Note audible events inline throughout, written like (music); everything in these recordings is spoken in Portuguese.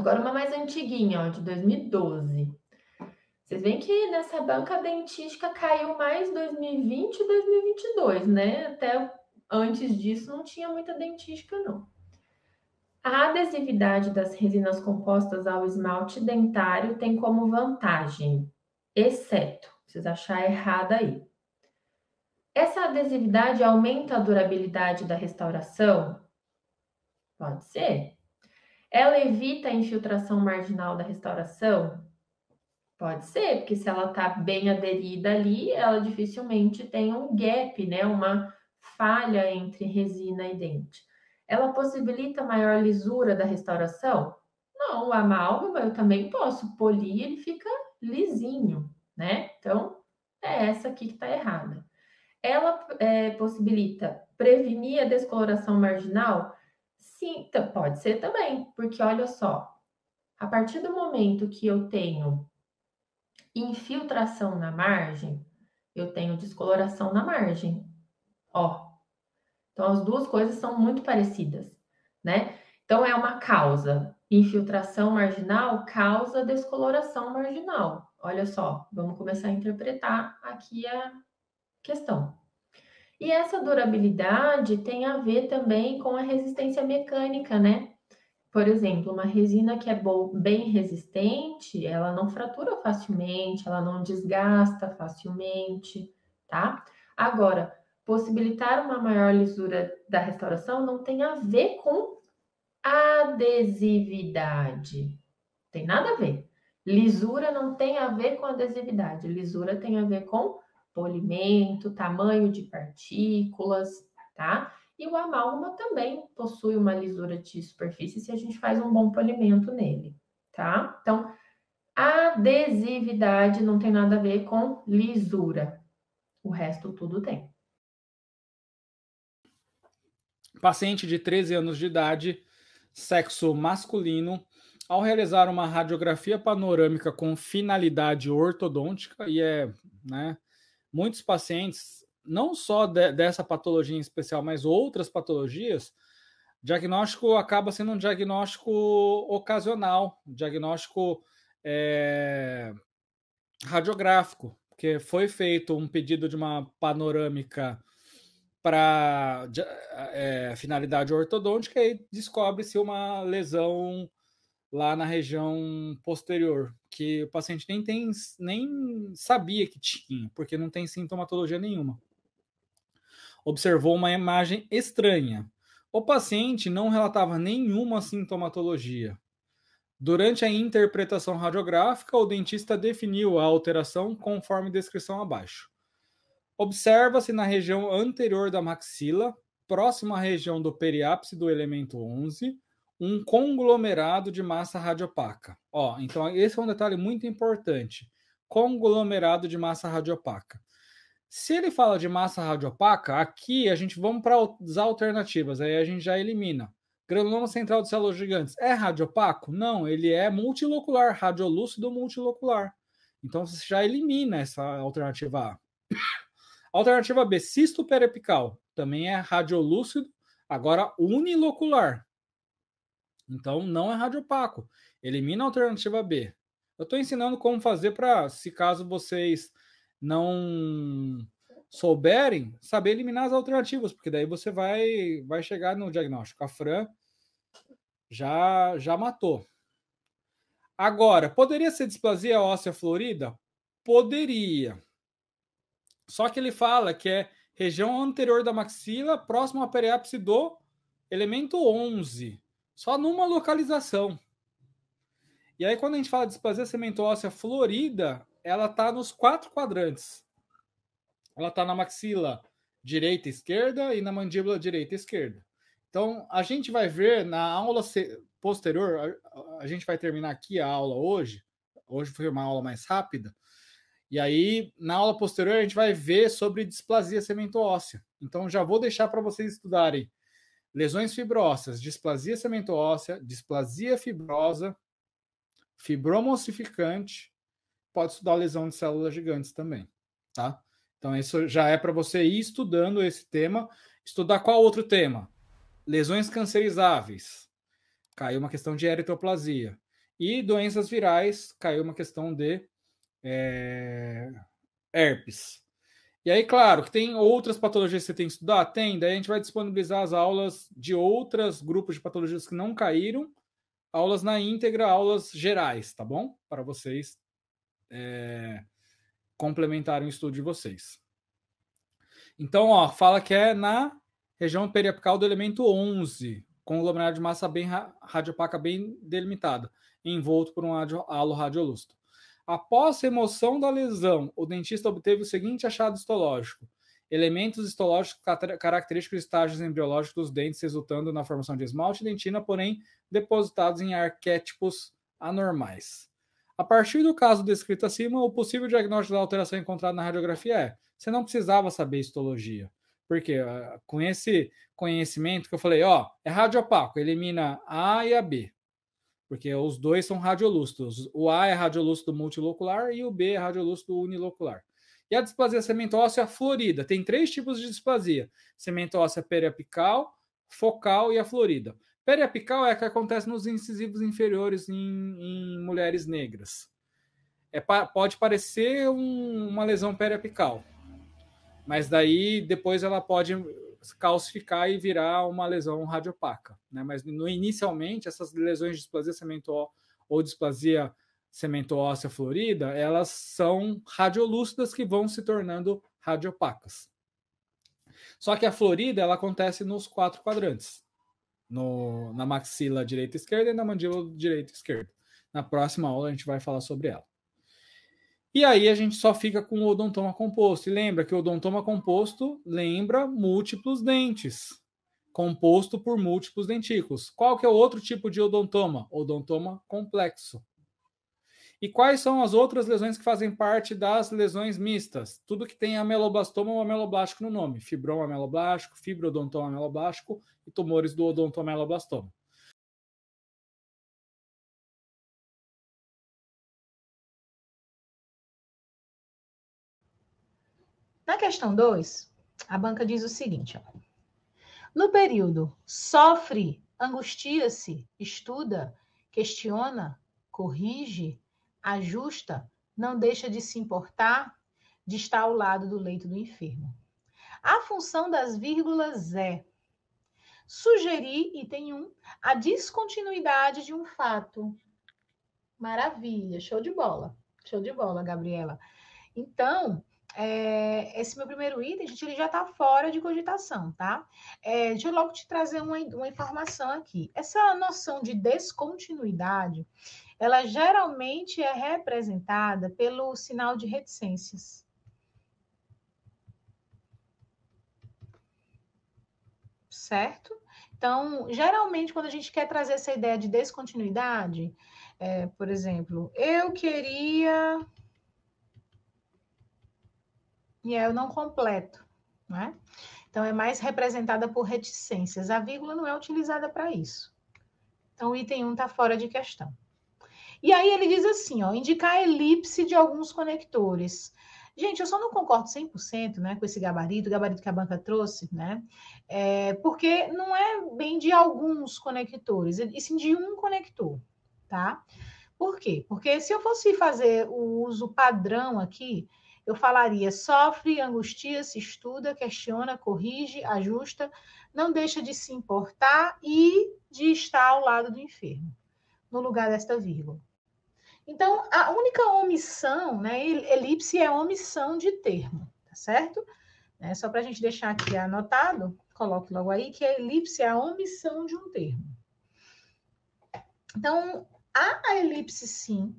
Agora uma mais antiguinha, ó, de 2012. Vocês veem que nessa banca dentística caiu mais 2020 e 2022, né? Até antes disso não tinha muita dentística, não. A adesividade das resinas compostas ao esmalte dentário tem como vantagem, exceto, vocês achar errada aí. Essa adesividade aumenta a durabilidade da restauração? Pode ser. Ela evita a infiltração marginal da restauração? Pode ser, porque se ela está bem aderida ali, ela dificilmente tem um gap, né? Uma falha entre resina e dente. Ela possibilita maior lisura da restauração? Não, o amálgama eu também posso polir, ele fica lisinho, né? Então, é essa aqui que está errada. Ela é, possibilita prevenir a descoloração marginal? Sim, pode ser também, porque olha só, a partir do momento que eu tenho infiltração na margem, eu tenho descoloração na margem. Ó. Então as duas coisas são muito parecidas, né? Então é uma causa. Infiltração marginal causa descoloração marginal. Olha só, vamos começar a interpretar aqui a questão. E essa durabilidade tem a ver também com a resistência mecânica, né? Por exemplo, uma resina que é bem resistente, ela não fratura facilmente, ela não desgasta facilmente, tá? Agora, possibilitar uma maior lisura da restauração não tem a ver com adesividade. Tem nada a ver. Lisura não tem a ver com adesividade, lisura tem a ver com polimento, tamanho de partículas, tá? E o amálgama também possui uma lisura de superfície se a gente faz um bom polimento nele, tá? Então, adesividade não tem nada a ver com lisura. O resto tudo tem. Paciente de 13 anos de idade, sexo masculino, ao realizar uma radiografia panorâmica com finalidade ortodôntica, e é, né, muitos pacientes, não só de, dessa patologia em especial, mas outras patologias, diagnóstico acaba sendo um diagnóstico ocasional, diagnóstico é, radiográfico, porque foi feito um pedido de uma panorâmica para é, finalidade ortodôntica e descobre-se uma lesão lá na região posterior, que o paciente nem tem nem sabia que tinha, porque não tem sintomatologia nenhuma. Observou uma imagem estranha. O paciente não relatava nenhuma sintomatologia. Durante a interpretação radiográfica, o dentista definiu a alteração conforme descrição abaixo. Observa-se na região anterior da maxila, próxima à região do periápice do elemento 11, um conglomerado de massa radiopaca. Ó, então esse é um detalhe muito importante. Conglomerado de massa radiopaca. Se ele fala de massa radiopaca, aqui a gente vamos para as alternativas, aí a gente já elimina. Granuloma central de células gigantes é radiopaco? Não, ele é multilocular, radiolúcido multilocular. Então você já elimina essa alternativa A. (coughs) Alternativa B, cisto periapical, também é radiolúcido, agora unilocular. Então, não é rádio opaco. Elimina a alternativa B. Eu estou ensinando como fazer para, se caso vocês não souberem, saber eliminar as alternativas, porque daí você vai, vai chegar no diagnóstico. A Fran já, já matou. Agora, poderia ser displasia óssea florida? Poderia. Só que ele fala que é região anterior da maxila, próximo à periápse do elemento 11. Só numa localização. E aí, quando a gente fala de displasia sementóssea florida, ela tá nos quatro quadrantes. Ela tá na maxila direita e esquerda e na mandíbula direita e esquerda. Então, a gente vai ver na aula posterior, a, gente vai terminar aqui a aula hoje. Hoje foi uma aula mais rápida. E aí, na aula posterior, a gente vai ver sobre displasia sementoóssea. Então, já vou deixar para vocês estudarem lesões fibrosas, displasia sementoossea, displasia fibrosa, fibromossificante, pode estudar lesão de células gigantes também, tá? Então, isso já é para você ir estudando esse tema. Estudar qual outro tema? Lesões cancerizáveis. Caiu uma questão de eritroplasia. E doenças virais, caiu uma questão de é, herpes. E aí, claro, que tem outras patologias que você tem que estudar? Tem, daí a gente vai disponibilizar as aulas de outros grupos de patologias que não caíram, aulas na íntegra, aulas gerais, tá bom? Para vocês é, complementarem o estudo de vocês. Então, ó, fala que é na região periapical do elemento 11, conglomerado de massa bem radiopaca bem delimitada, envolto por um halo radiolustro. Após remoção da lesão, o dentista obteve o seguinte achado histológico: elementos histológicos característicos de estágios embriológicos dos dentes, resultando na formação de esmalte e dentina, porém depositados em arquétipos anormais. A partir do caso descrito acima, o possível diagnóstico da alteração encontrada na radiografia é: você não precisava saber histologia. Porque ah, com esse conhecimento que eu falei, ó, é radiopaco, elimina A e a B porque os dois são radiolustros. O A é radiolustro multilocular e o B é radiolustro unilocular. E a displasia cementósea florida. Tem três tipos de displasia. Cementósea periapical, focal e a florida. Periapical é a que acontece nos incisivos inferiores em, em mulheres negras. É, pode parecer um, uma lesão periapical, mas daí depois ela pode calcificar e virar uma lesão radiopaca. Né? Mas no, inicialmente, essas lesões de displasia cementoal ou displasia cementoóssea florida, elas são radiolúcidas que vão se tornando radiopacas. Só que a florida ela acontece nos quatro quadrantes, no, na maxila direita e esquerda e na mandíbula direita e esquerda. Na próxima aula a gente vai falar sobre ela. E aí a gente só fica com o odontoma composto. E lembra que o odontoma composto lembra múltiplos dentes, composto por múltiplos dentículos. Qual que é o outro tipo de odontoma? Odontoma complexo. E quais são as outras lesões que fazem parte das lesões mistas? Tudo que tem ameloblastoma ou ameloblástico no nome. Fibroma ameloblástico, fibrodontoma ameloblástico e tumores do odontoma ameloblastoma. Na questão 2, a banca diz o seguinte: ó. no período sofre, angustia-se, estuda, questiona, corrige, ajusta, não deixa de se importar, de estar ao lado do leito do enfermo. A função das vírgulas é sugerir, item 1, a descontinuidade de um fato. Maravilha, show de bola. Show de bola, Gabriela. Então, é, esse meu primeiro item, gente, ele já está fora de cogitação, tá? É, deixa eu logo te trazer uma, uma informação aqui. Essa noção de descontinuidade, ela geralmente é representada pelo sinal de reticências. Certo? Então, geralmente, quando a gente quer trazer essa ideia de descontinuidade, é, por exemplo, eu queria e aí eu não completo, né? Então, é mais representada por reticências. A vírgula não é utilizada para isso. Então, o item 1 está fora de questão. E aí ele diz assim, ó, indicar a elipse de alguns conectores. Gente, eu só não concordo 100% né, com esse gabarito, o gabarito que a banca trouxe, né? É, porque não é bem de alguns conectores, e sim de um conector, tá? Por quê? Porque se eu fosse fazer o uso padrão aqui, eu falaria: sofre, angustia-se, estuda, questiona, corrige, ajusta, não deixa de se importar e de estar ao lado do enfermo, no lugar desta vírgula. Então, a única omissão, né? Elipse é omissão de termo, tá certo? Né, só para a gente deixar aqui anotado, coloque logo aí, que a elipse é a omissão de um termo. Então, há a elipse sim,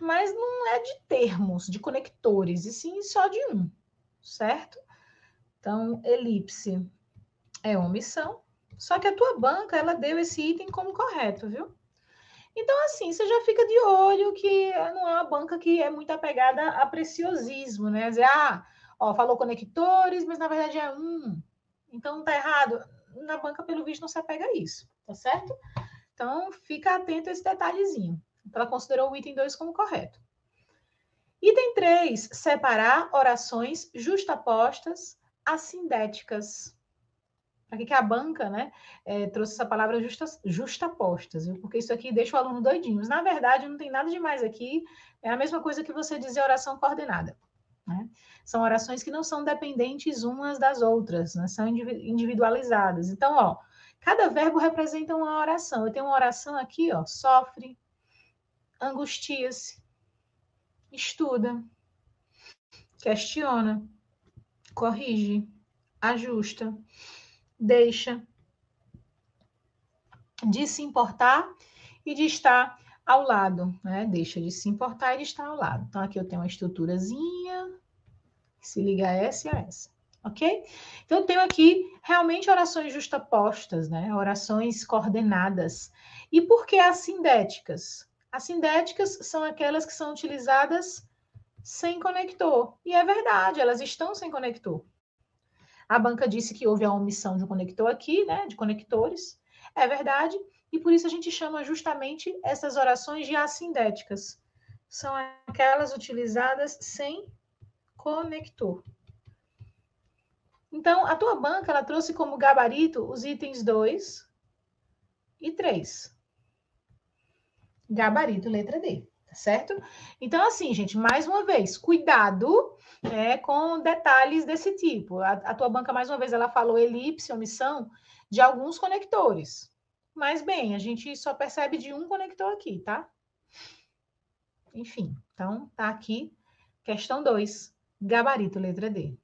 mas não é de termos, de conectores, e sim só de um, certo? Então, elipse é omissão, só que a tua banca, ela deu esse item como correto, viu? Então, assim, você já fica de olho que não é uma banca que é muito apegada a preciosismo, né? Dizer, ah, ó, falou conectores, mas na verdade é um. Então, tá errado. Na banca, pelo visto, não se apega a isso, tá certo? Então, fica atento a esse detalhezinho. Então, ela considerou o item 2 como correto. Item 3, separar orações justapostas assindéticas. Para que, a banca né, é, trouxe essa palavra justas, justapostas? Viu? Porque isso aqui deixa o aluno doidinho. Mas, na verdade, não tem nada demais aqui. É a mesma coisa que você dizer oração coordenada. Né? São orações que não são dependentes umas das outras, né? são individualizadas. Então, ó, cada verbo representa uma oração. Eu tenho uma oração aqui, ó, sofre, angustia-se, estuda, questiona, corrige, ajusta, deixa de se importar e de estar ao lado, né? Deixa de se importar e de estar ao lado. Então, aqui eu tenho uma estruturazinha, se liga a essa e a essa, ok? Então, eu tenho aqui realmente orações justapostas, né? Orações coordenadas. E por que as sindéticas? As sindéticas são aquelas que são utilizadas sem conector. E é verdade, elas estão sem conector. A banca disse que houve a omissão de um conector aqui, né, de conectores. É verdade, e por isso a gente chama justamente essas orações de assindéticas. São aquelas utilizadas sem conector. Então, a tua banca ela trouxe como gabarito os itens 2 e 3 gabarito, letra D, tá certo? Então, assim, gente, mais uma vez, cuidado né, com detalhes desse tipo. A, a tua banca, mais uma vez, ela falou elipse, omissão de alguns conectores. Mas, bem, a gente só percebe de um conector aqui, tá? Enfim, então, tá aqui, questão 2, gabarito, letra D.